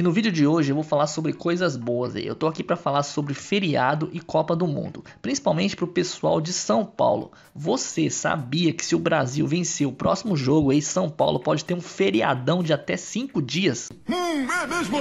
E no vídeo de hoje eu vou falar sobre coisas boas. Eu tô aqui para falar sobre feriado e Copa do Mundo, principalmente para o pessoal de São Paulo. Você sabia que se o Brasil vencer o próximo jogo aí, São Paulo pode ter um feriadão de até 5 dias? Hum, é mesmo?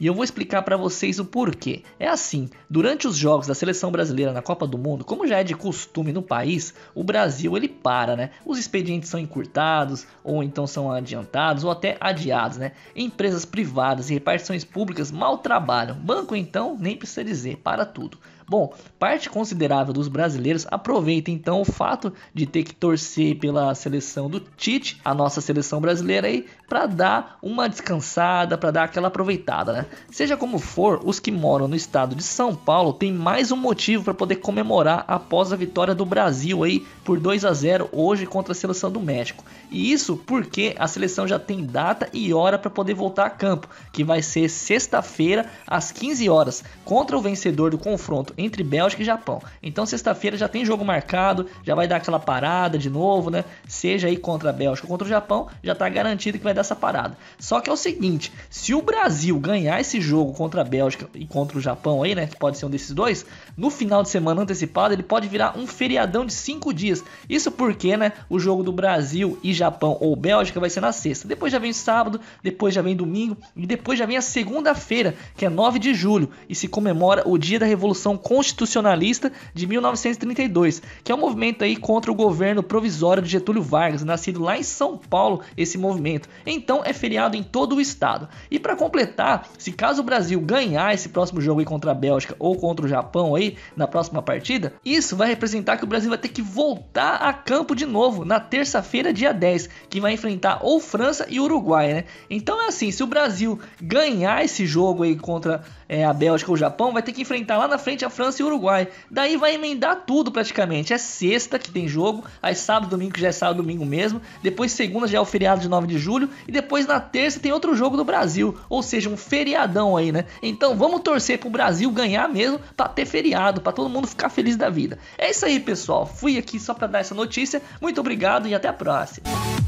E eu vou explicar para vocês o porquê. É assim, durante os jogos da seleção brasileira na Copa do Mundo, como já é de costume no país, o Brasil ele para, né? Os expedientes são encurtados, ou então são adiantados, ou até adiados, né? Empresas privadas e repartições repartições públicas mal trabalham. Banco, então, nem precisa dizer, para tudo. Bom, parte considerável dos brasileiros aproveita então o fato de ter que torcer pela seleção do Tite, a nossa seleção brasileira aí, para dar uma descansada, para dar aquela aproveitada, né? Seja como for, os que moram no estado de São Paulo têm mais um motivo para poder comemorar após a vitória do Brasil aí por 2 a 0 hoje contra a seleção do México. E isso porque a seleção já tem data e hora para poder voltar a campo, que vai ser sexta-feira às 15 horas, contra o vencedor do confronto entre Bélgica e Japão. Então sexta-feira já tem jogo marcado, já vai dar aquela parada de novo, né? Seja aí contra a Bélgica ou contra o Japão, já tá garantido que vai dar essa parada. Só que é o seguinte, se o Brasil ganhar esse jogo contra a Bélgica e contra o Japão aí, né, que pode ser um desses dois, no final de semana antecipado ele pode virar um feriadão de cinco dias. Isso porque, né, o jogo do Brasil e Japão ou Bélgica vai ser na sexta. Depois já vem sábado, depois já vem domingo e depois já vem a segunda-feira, que é 9 de julho, e se comemora o dia da Revolução constitucionalista de 1932, que é um movimento aí contra o governo provisório de Getúlio Vargas, nascido lá em São Paulo, esse movimento. Então é feriado em todo o estado. E para completar, se caso o Brasil ganhar esse próximo jogo aí contra a Bélgica ou contra o Japão aí na próxima partida, isso vai representar que o Brasil vai ter que voltar a campo de novo na terça-feira, dia 10, que vai enfrentar ou França e Uruguai, né? Então é assim, se o Brasil ganhar esse jogo aí contra é, a Bélgica ou o Japão, vai ter que enfrentar lá na frente a França e Uruguai. Daí vai emendar tudo praticamente. É sexta que tem jogo, aí sábado, domingo que já é sábado, domingo mesmo. Depois segunda já é o feriado de 9 de julho e depois na terça tem outro jogo do Brasil, ou seja, um feriadão aí, né? Então vamos torcer pro Brasil ganhar mesmo para ter feriado, para todo mundo ficar feliz da vida. É isso aí, pessoal. Fui aqui só para dar essa notícia. Muito obrigado e até a próxima.